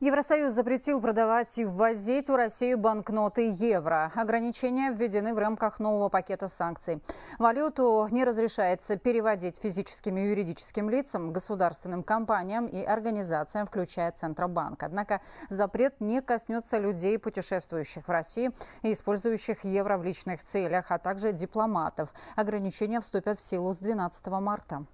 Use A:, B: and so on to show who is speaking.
A: Евросоюз запретил продавать и ввозить в Россию банкноты евро. Ограничения введены в рамках нового пакета санкций. Валюту не разрешается переводить физическим и юридическим лицам, государственным компаниям и организациям, включая Центробанк. Однако запрет не коснется людей, путешествующих в России и использующих евро в личных целях, а также дипломатов. Ограничения вступят в силу с 12 марта.